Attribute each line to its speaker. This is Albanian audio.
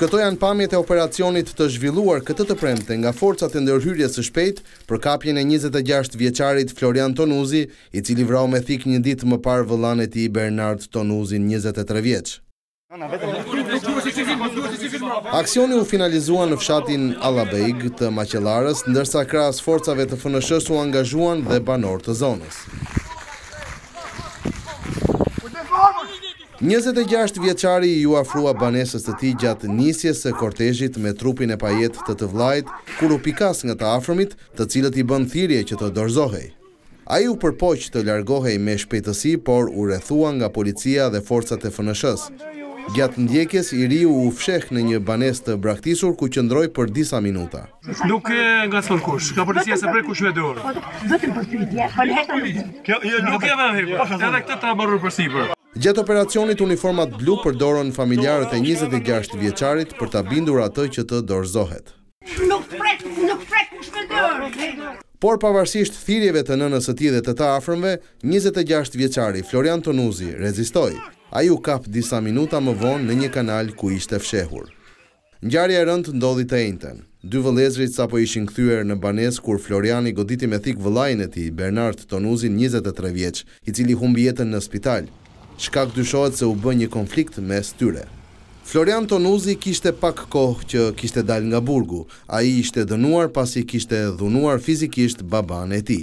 Speaker 1: Këto janë pamjet e operacionit të zhvilluar këtë të premte nga forcat e ndërhyrje së shpejt për kapjen e 26 vjeqarit Florian Tonuzi, i cili vrau me thik një dit më par vëllanet i Bernard Tonuzi në 23 vjeq. Aksioni u finalizua në fshatin Alabejg të Macellarës, ndërsa kras forcave të fënëshës u angazhuan dhe banor të zonës. 26 vjeçari i afrua banesës të tij gjatë nisjes së kortezhit me trupin e pajet të të vllajt, kur u pikas nga të afërmit, të cilët i bën thirrje që të dorzohej. Ai u përpoq të largohej me shpejtësi, por u rrethua nga policia dhe forcat e fënëshës. s Gjatë ndjekjes i riu u fsheh në një banesë të braktisur ku qëndroi për disa minuta. Nuk e ngacmon kush, ka policia se prej kush më dorë. për po nuk e vëmë. Edhe këtë ta marrë përsipër. Gjetë operacionit uniformat blu përdorën familjarët e 26 vjeqarit për të bindur atë që të dorzohet. Nuk frek, nuk frek, u dorë! Por pavarësisht thirjeve të nënës të ti dhe të ta afrëmve, 26 vjeqari Florian Tonuzi rezistoj. A ju kap disa minuta më vonë në një kanal ku ishte fshehur. Njarja rëndë ndodhi të ejnëten. Dy vëlezrit sa po ishin këthyër në banes kur Floriani goditi me thik vëlajnë e ti, Bernard Tonuzin 23 vjeq, i cili humbjetën në spitalë shka këdyshojt se u bën një konflikt mes tyre. Florian Tonuzi kishte pak kohë që kishte dal nga burgu, a i ishte dënuar pasi kishte dhunuar fizikisht baban e ti.